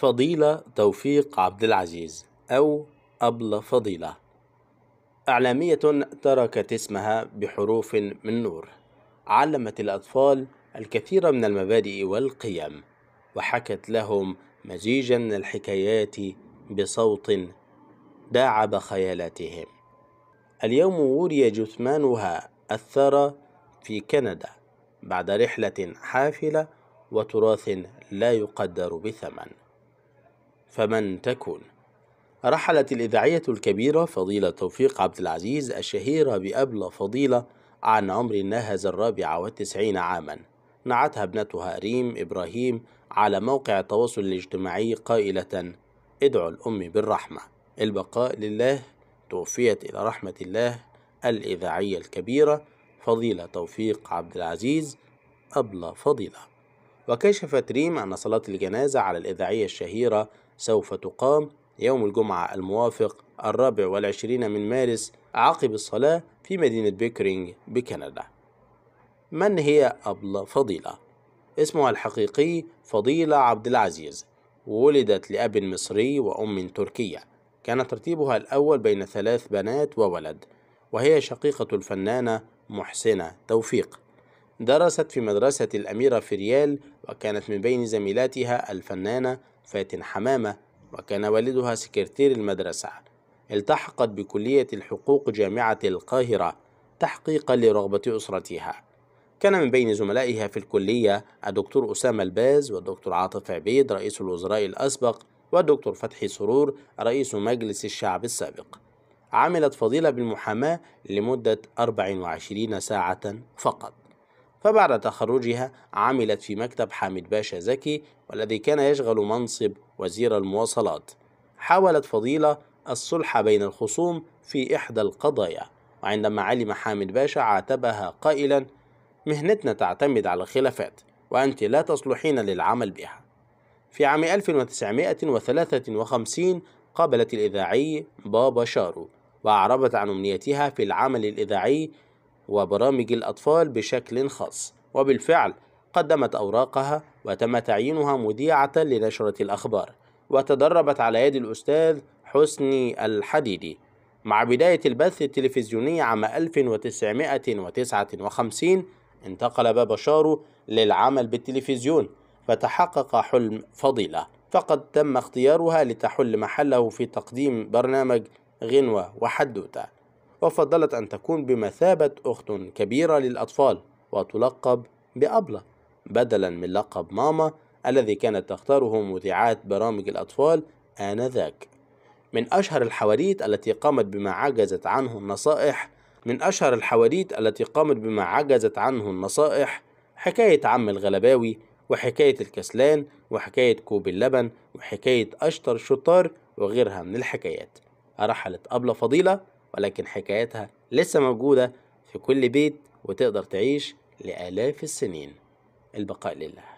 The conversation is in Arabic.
فضيلة توفيق عبد العزيز أو أبل فضيلة إعلامية تركت اسمها بحروف من نور علمت الأطفال الكثير من المبادئ والقيم وحكت لهم مزيجا من الحكايات بصوت داعب خيالاتهم اليوم وري جثمانها الثرى في كندا بعد رحلة حافلة وتراث لا يقدر بثمن فمن تكون رحلت الإذاعية الكبيرة فضيلة توفيق عبد العزيز الشهيرة بأبلة فضيلة عن عمر ناهز الرابعة والتسعين عاما نعتها ابنتها ريم إبراهيم على موقع التواصل الاجتماعي قائلة ادعو الأم بالرحمة البقاء لله توفيت إلى رحمة الله الإذاعية الكبيرة فضيلة توفيق عبد العزيز أبلة فضيلة وكشفت ريم أن صلاة الجنازة على الإذاعية الشهيرة سوف تقام يوم الجمعة الموافق الرابع والعشرين من مارس عقب الصلاة في مدينة بيكرينج بكندا من هي أبلة فضيلة؟ اسمها الحقيقي فضيلة عبد العزيز ولدت لأب مصري وأم تركية كان ترتيبها الأول بين ثلاث بنات وولد وهي شقيقة الفنانة محسنة توفيق درست في مدرسة الأميرة فريال وكانت من بين زميلاتها الفنانة فاتن حمامة وكان والدها سكرتير المدرسة التحقت بكلية الحقوق جامعة القاهرة تحقيقا لرغبة أسرتها كان من بين زملائها في الكلية الدكتور أسامة الباز والدكتور عاطف عبيد رئيس الوزراء الأسبق والدكتور فتحي سرور رئيس مجلس الشعب السابق عملت فضيلة بالمحاماة لمدة 24 ساعة فقط فبعد تخرجها عملت في مكتب حامد باشا زكي والذي كان يشغل منصب وزير المواصلات حاولت فضيلة الصلح بين الخصوم في إحدى القضايا وعندما علم حامد باشا عاتبها قائلا مهنتنا تعتمد على الخلافات وأنت لا تصلحين للعمل بها في عام 1953 قابلت الإذاعي بابا شارو وأعربت عن أمنيتها في العمل الإذاعي وبرامج الأطفال بشكل خاص وبالفعل قدمت أوراقها وتم تعيينها مذيعة لنشرة الأخبار وتدربت على يد الأستاذ حسني الحديدي مع بداية البث التلفزيوني عام 1959 انتقل بابا شارو للعمل بالتلفزيون فتحقق حلم فضيلة فقد تم اختيارها لتحل محله في تقديم برنامج غنوة وحدوتة وفضلت أن تكون بمثابة أخت كبيرة للأطفال وتلقب بأبلة بدلا من لقب ماما الذي كانت تختاره مذيعات برامج الأطفال آنذاك من أشهر الحواريت التي قامت بما عجزت عنه النصائح من أشهر الحواديت التي قامت بما عجزت عنه النصائح حكاية عم الغلباوي وحكاية الكسلان وحكاية كوب اللبن وحكاية أشطر الشطار وغيرها من الحكايات رحلت أبلة فضيلة ولكن حكايتها لسه موجودة في كل بيت وتقدر تعيش لآلاف السنين البقاء لله